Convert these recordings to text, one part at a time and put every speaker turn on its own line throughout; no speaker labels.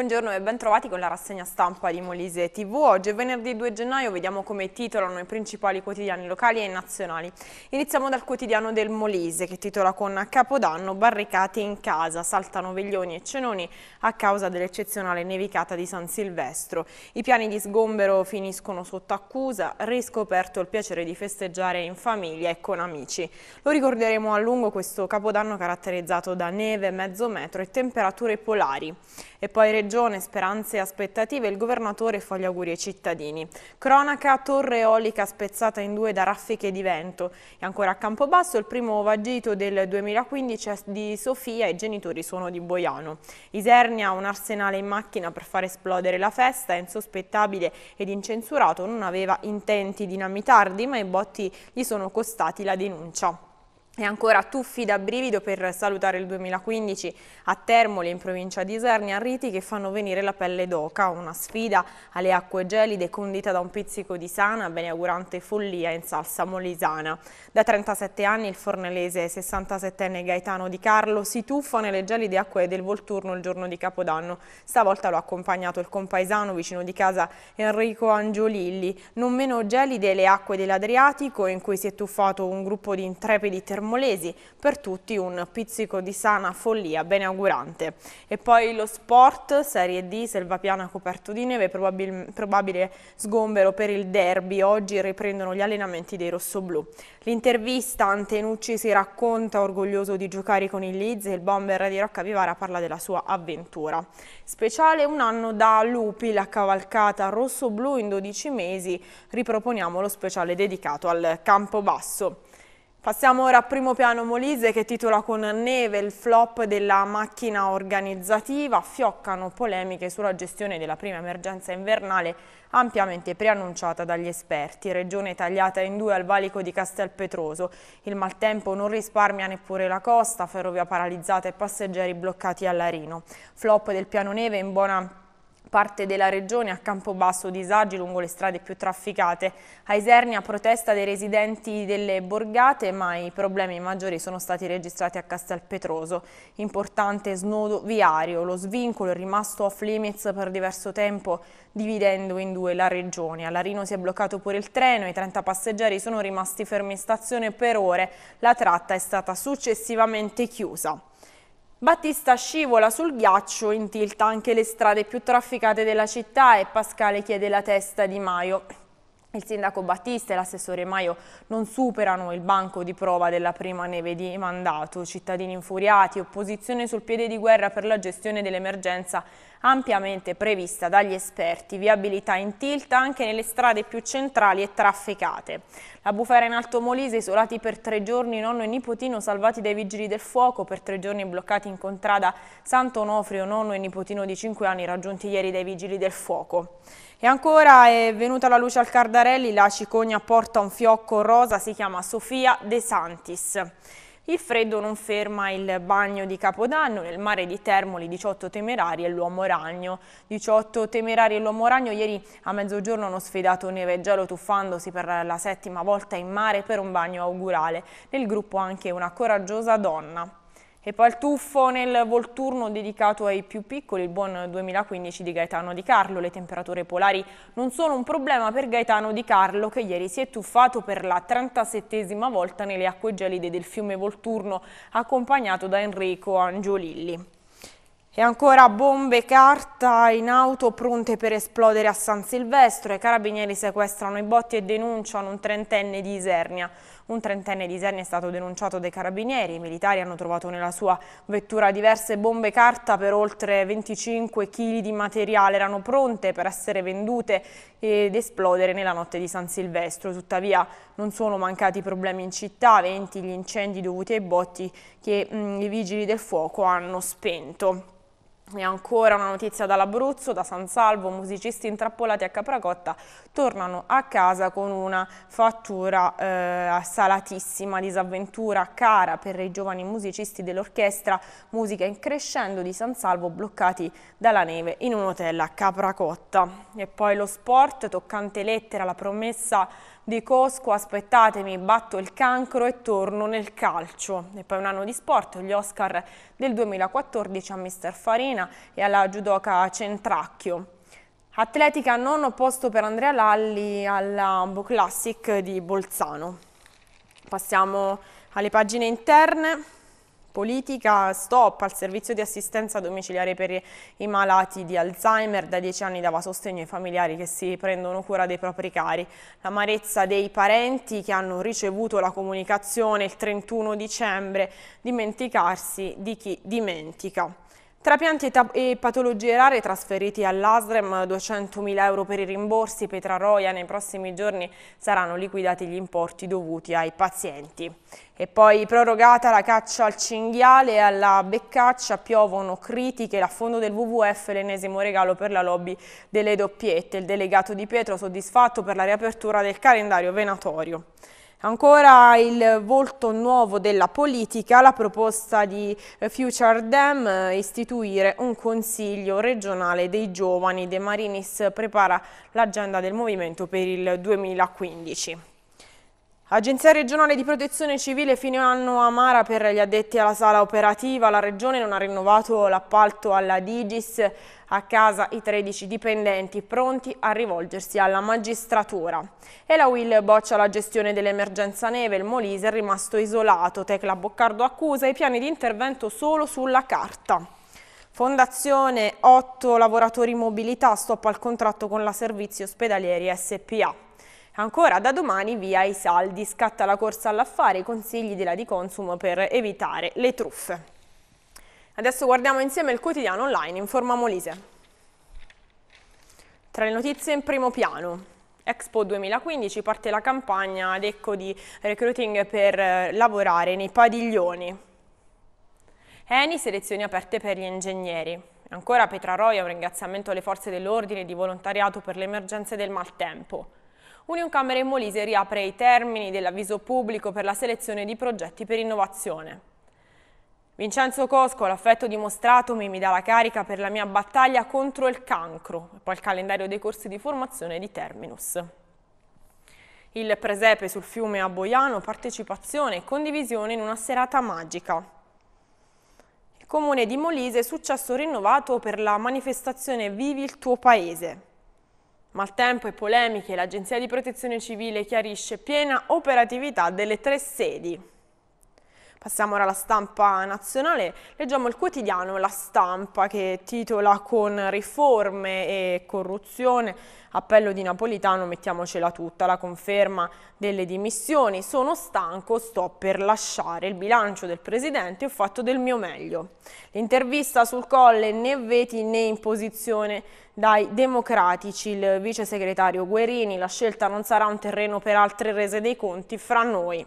Buongiorno e ben trovati con la rassegna stampa di Molise TV. Oggi è venerdì 2 gennaio vediamo come titolano i principali quotidiani locali e nazionali. Iniziamo dal quotidiano del Molise che titola con Capodanno barricati in casa, saltano veglioni e cenoni a causa dell'eccezionale nevicata di San Silvestro. I piani di sgombero finiscono sotto accusa, riscoperto il piacere di festeggiare in famiglia e con amici. Lo ricorderemo a lungo questo Capodanno caratterizzato da neve, mezzo metro e temperature polari. E poi Regione, speranze e aspettative, il governatore fa gli auguri ai cittadini. Cronaca, torre eolica spezzata in due da raffiche di vento. E ancora a Campobasso il primo vagito del 2015 è di Sofia e i genitori sono di Boiano. Isernia, un arsenale in macchina per far esplodere la festa, è insospettabile ed incensurato, non aveva intenti dinamitardi ma i botti gli sono costati la denuncia. E ancora tuffi da brivido per salutare il 2015 a Termoli in provincia di Isernia, riti che fanno venire la pelle d'oca, una sfida alle acque gelide condita da un pizzico di sana, beneaugurante follia in salsa molisana. Da 37 anni il fornelese 67enne Gaetano Di Carlo si tuffa nelle gelide acque del Volturno il giorno di Capodanno. Stavolta lo ha accompagnato il compaesano vicino di casa Enrico Angiolilli. Non meno gelide le acque dell'Adriatico in cui si è tuffato un gruppo di intrepidi termoni Mollesi, per tutti un pizzico di sana follia augurante. E poi lo sport, Serie D, Selvapiana coperto di neve, probabil probabile sgombero per il derby, oggi riprendono gli allenamenti dei rossoblù. L'intervista Antenucci si racconta orgoglioso di giocare con il Leeds e il bomber di Rocca Vivara parla della sua avventura. Speciale un anno da Lupi, la cavalcata rosso-blu in 12 mesi, riproponiamo lo speciale dedicato al Campobasso. Passiamo ora a primo piano Molise che titola con neve il flop della macchina organizzativa, fioccano polemiche sulla gestione della prima emergenza invernale ampiamente preannunciata dagli esperti, regione tagliata in due al valico di Castelpetroso, il maltempo non risparmia neppure la costa, ferrovia paralizzata e passeggeri bloccati a Larino. flop del piano neve in buona parte della regione a Campobasso disagi lungo le strade più trafficate. A Isernia protesta dei residenti delle borgate, ma i problemi maggiori sono stati registrati a Castelpetroso. Importante snodo viario, lo svincolo è rimasto off limits per diverso tempo, dividendo in due la regione. A Larino si è bloccato pure il treno, i 30 passeggeri sono rimasti fermi in stazione per ore. La tratta è stata successivamente chiusa. Battista scivola sul ghiaccio, intilta anche le strade più trafficate della città e Pascale chiede la testa di Maio. Il sindaco Battista e l'assessore Maio non superano il banco di prova della prima neve di mandato. Cittadini infuriati, opposizione sul piede di guerra per la gestione dell'emergenza ampiamente prevista dagli esperti. Viabilità in tilt anche nelle strade più centrali e trafficate. La bufera in Alto Molise, isolati per tre giorni, nonno e nipotino salvati dai vigili del fuoco, per tre giorni bloccati in contrada Santo Onofrio, nonno e nipotino di cinque anni raggiunti ieri dai vigili del fuoco. E ancora è venuta la luce al Cardarelli la cicogna porta un fiocco rosa, si chiama Sofia De Santis. Il freddo non ferma il bagno di Capodanno, nel mare di Termoli 18 temerari e l'uomo ragno. 18 temerari e l'uomo ragno ieri a mezzogiorno hanno sfidato neve e gelo tuffandosi per la settima volta in mare per un bagno augurale. Nel gruppo anche una coraggiosa donna. E poi il tuffo nel Volturno dedicato ai più piccoli, il buon 2015 di Gaetano Di Carlo. Le temperature polari non sono un problema per Gaetano Di Carlo che ieri si è tuffato per la 37esima volta nelle acque gelide del fiume Volturno accompagnato da Enrico Angiolilli. E ancora bombe carta in auto pronte per esplodere a San Silvestro. I carabinieri sequestrano i botti e denunciano un trentenne di Isernia. Un trentenne di Zen è stato denunciato dai carabinieri, i militari hanno trovato nella sua vettura diverse bombe carta per oltre 25 kg di materiale, erano pronte per essere vendute ed esplodere nella notte di San Silvestro. Tuttavia non sono mancati problemi in città, 20 gli incendi dovuti ai botti che mh, mm, i vigili del fuoco hanno spento. E ancora una notizia dall'Abruzzo, da San Salvo, musicisti intrappolati a Capracotta, tornano a casa con una fattura eh, salatissima, disavventura cara per i giovani musicisti dell'orchestra Musica in Crescendo di San Salvo bloccati dalla neve in un hotel a Capracotta. E poi lo sport, toccante lettera, la promessa di Cosco, aspettatemi, batto il cancro e torno nel calcio. E poi un anno di sport, gli Oscar del 2014 a Mister Farina e alla judoka Centracchio. Atletica non posto per Andrea Lalli alla Classic di Bolzano. Passiamo alle pagine interne. Politica, stop al servizio di assistenza domiciliare per i malati di Alzheimer, da dieci anni dava sostegno ai familiari che si prendono cura dei propri cari. L'amarezza dei parenti che hanno ricevuto la comunicazione il 31 dicembre, dimenticarsi di chi dimentica. Trapianti e patologie rare trasferiti all'ASREM 200.000 euro per i rimborsi Petraroia nei prossimi giorni saranno liquidati gli importi dovuti ai pazienti. E poi prorogata la caccia al cinghiale e alla beccaccia piovono critiche, l'affondo del WWF l'ennesimo regalo per la lobby delle doppiette, il delegato di Pietro soddisfatto per la riapertura del calendario venatorio. Ancora il volto nuovo della politica, la proposta di eh, Future Dam eh, istituire un consiglio regionale dei giovani. De Marinis prepara l'agenda del movimento per il 2015. Agenzia regionale di protezione civile fine anno amara per gli addetti alla sala operativa. La regione non ha rinnovato l'appalto alla Digis a casa i 13 dipendenti pronti a rivolgersi alla magistratura. E la Will boccia la gestione dell'emergenza neve, il Molise è rimasto isolato. Tecla Boccardo accusa i piani di intervento solo sulla carta. Fondazione 8 lavoratori in mobilità, stop al contratto con la Servizi Ospedalieri SPA. Ancora da domani via i saldi, scatta la corsa all'affare, i consigli della di consumo per evitare le truffe. Adesso guardiamo insieme il quotidiano online, in forma Molise. Tra le notizie in primo piano, Expo 2015 parte la campagna ad ecco di recruiting per eh, lavorare nei padiglioni. Eni selezioni aperte per gli ingegneri. Ancora Petra Petraroia un ringraziamento alle forze dell'ordine e di volontariato per le emergenze del maltempo. Union Camere in Molise riapre i termini dell'avviso pubblico per la selezione di progetti per innovazione. Vincenzo Cosco, l'affetto dimostrato mi dà la carica per la mia battaglia contro il cancro, poi il calendario dei corsi di formazione di Terminus. Il presepe sul fiume a Boiano, partecipazione e condivisione in una serata magica. Il comune di Molise, successo rinnovato per la manifestazione Vivi il tuo paese. Maltempo e polemiche, l'Agenzia di Protezione Civile chiarisce piena operatività delle tre sedi. Passiamo ora alla stampa nazionale, leggiamo il quotidiano La Stampa che titola con riforme e corruzione, appello di Napolitano, mettiamocela tutta, la conferma delle dimissioni, sono stanco, sto per lasciare il bilancio del Presidente, ho fatto del mio meglio. L'intervista sul colle né veti né imposizione dai democratici. Il vice segretario Guerini, la scelta non sarà un terreno per altre rese dei conti fra noi.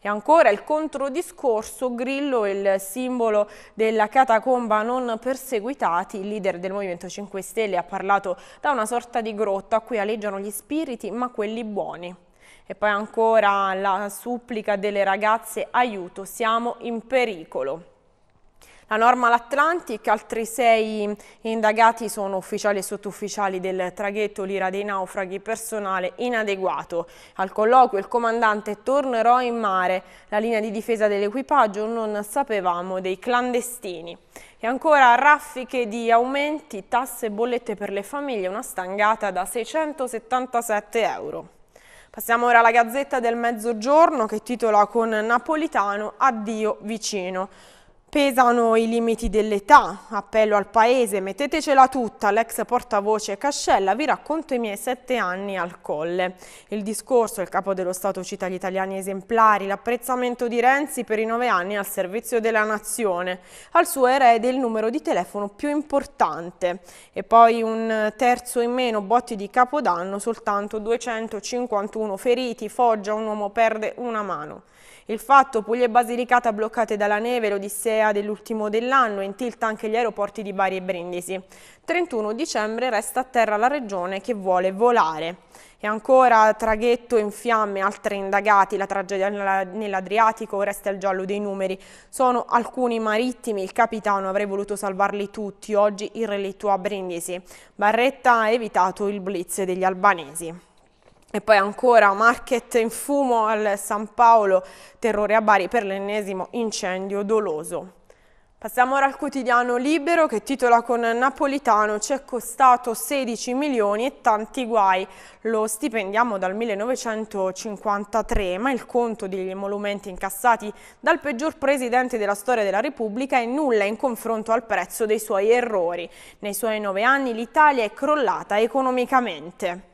E ancora il controdiscorso Grillo, il simbolo della catacomba non perseguitati, il leader del Movimento 5 Stelle ha parlato da una sorta di grotta a cui aleggiano gli spiriti ma quelli buoni. E poi ancora la supplica delle ragazze, aiuto, siamo in pericolo. La norma all'Atlantic, altri sei indagati sono ufficiali e sottufficiali del traghetto Lira dei Naufraghi, personale inadeguato. Al colloquio il comandante tornerò in mare, la linea di difesa dell'equipaggio non sapevamo dei clandestini. E ancora raffiche di aumenti, tasse e bollette per le famiglie, una stangata da 677 euro. Passiamo ora alla Gazzetta del Mezzogiorno che titola con Napolitano Addio vicino. Pesano i limiti dell'età, appello al paese, mettetecela tutta, l'ex portavoce Cascella vi racconto i miei sette anni al colle. Il discorso, il capo dello Stato cita gli italiani esemplari, l'apprezzamento di Renzi per i nove anni al servizio della nazione, al suo erede il numero di telefono più importante e poi un terzo in meno, botti di Capodanno, soltanto 251 feriti, Foggia un uomo perde una mano. Il fatto Puglia e Basilicata bloccate dalla neve, lo disse europea dell'ultimo dell'anno, in tilt anche gli aeroporti di Bari e Brindisi. 31 dicembre resta a terra la regione che vuole volare. E ancora traghetto in fiamme, altri indagati, la tragedia nell'Adriatico, resta il giallo dei numeri. Sono alcuni marittimi, il capitano avrei voluto salvarli tutti, oggi il relitto a Brindisi. Barretta ha evitato il blitz degli albanesi. E poi ancora market in fumo al San Paolo, terrore a Bari per l'ennesimo incendio doloso. Passiamo ora al quotidiano Libero che titola con Napolitano ci è costato 16 milioni e tanti guai. Lo stipendiamo dal 1953 ma il conto degli emolumenti incassati dal peggior presidente della storia della Repubblica è nulla in confronto al prezzo dei suoi errori. Nei suoi nove anni l'Italia è crollata economicamente.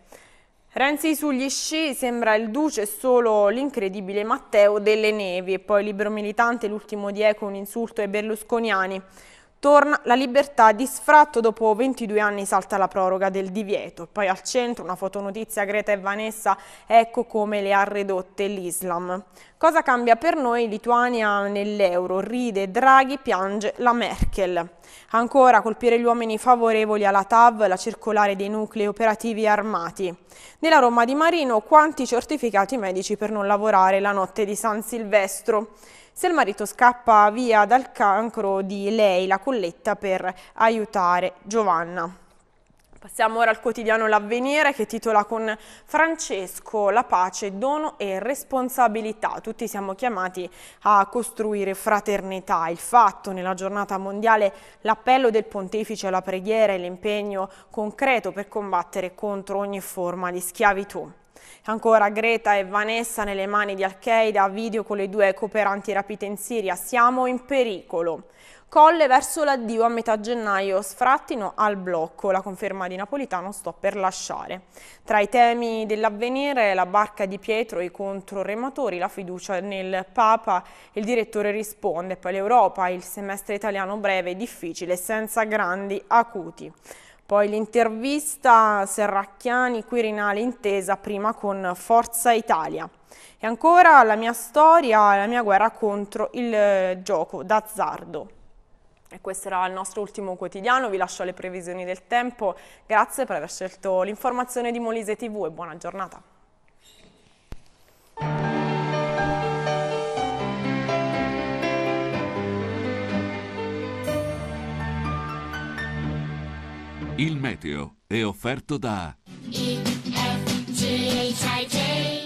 Renzi sugli sci sembra il duce solo l'incredibile Matteo delle Nevi e poi libero militante l'ultimo dieco un insulto ai berlusconiani. Torna la libertà di sfratto, dopo 22 anni salta la proroga del divieto. Poi al centro una fotonotizia Greta e Vanessa, ecco come le ha ridotte l'Islam. Cosa cambia per noi Lituania nell'euro? Ride Draghi, piange la Merkel. Ancora colpire gli uomini favorevoli alla TAV, la circolare dei nuclei operativi armati. Nella Roma di Marino quanti certificati medici per non lavorare la notte di San Silvestro? se il marito scappa via dal cancro di lei la colletta per aiutare Giovanna. Passiamo ora al quotidiano L'Avvenire che titola con Francesco la pace, dono e responsabilità. Tutti siamo chiamati a costruire fraternità. Il fatto nella giornata mondiale l'appello del pontefice alla preghiera e l'impegno concreto per combattere contro ogni forma di schiavitù. Ancora Greta e Vanessa nelle mani di Al-Qaeda, video con le due cooperanti rapite in Siria, ah, siamo in pericolo. Colle verso l'addio a metà gennaio, sfrattino al blocco, la conferma di Napolitano sto per lasciare. Tra i temi dell'avvenire la barca di Pietro, i controrematori, la fiducia nel Papa, il direttore risponde, poi l'Europa, il semestre italiano breve, e difficile, senza grandi acuti. Poi l'intervista Serracchiani, Quirinale intesa prima con Forza Italia. E ancora la mia storia, la mia guerra contro il eh, gioco d'azzardo. E questo era il nostro ultimo quotidiano, vi lascio le previsioni del tempo. Grazie per aver scelto l'informazione di Molise TV e buona giornata. Il meteo è offerto da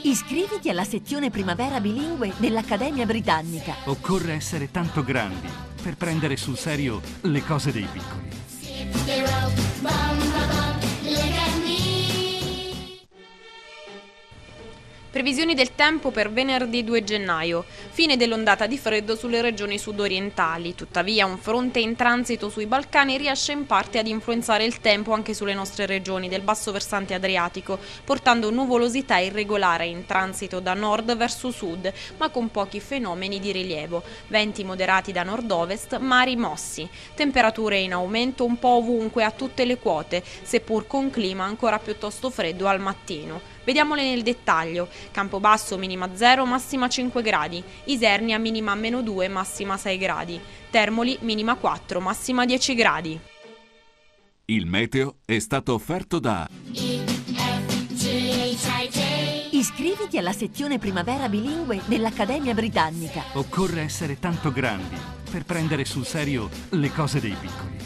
Iscriviti alla sezione primavera bilingue dell'Accademia Britannica. Occorre essere tanto grandi per prendere sul serio le cose dei piccoli. Previsioni del tempo per venerdì 2 gennaio, fine dell'ondata di freddo sulle regioni sudorientali, tuttavia un fronte in transito sui Balcani riesce in parte ad influenzare il tempo anche sulle nostre regioni del basso versante adriatico, portando nuvolosità irregolare in transito da nord verso sud, ma con pochi fenomeni di rilievo, venti moderati da nord-ovest, mari mossi, temperature in aumento un po' ovunque a tutte le quote, seppur con clima ancora piuttosto freddo al mattino. Vediamole nel dettaglio. Campobasso minima 0, massima 5 gradi. Isernia minima meno 2, massima 6 gradi. Termoli minima 4, massima 10 gradi. Il meteo è stato offerto da... Iscriviti alla sezione primavera bilingue dell'Accademia Britannica. Occorre essere tanto grandi per prendere sul serio le cose dei piccoli.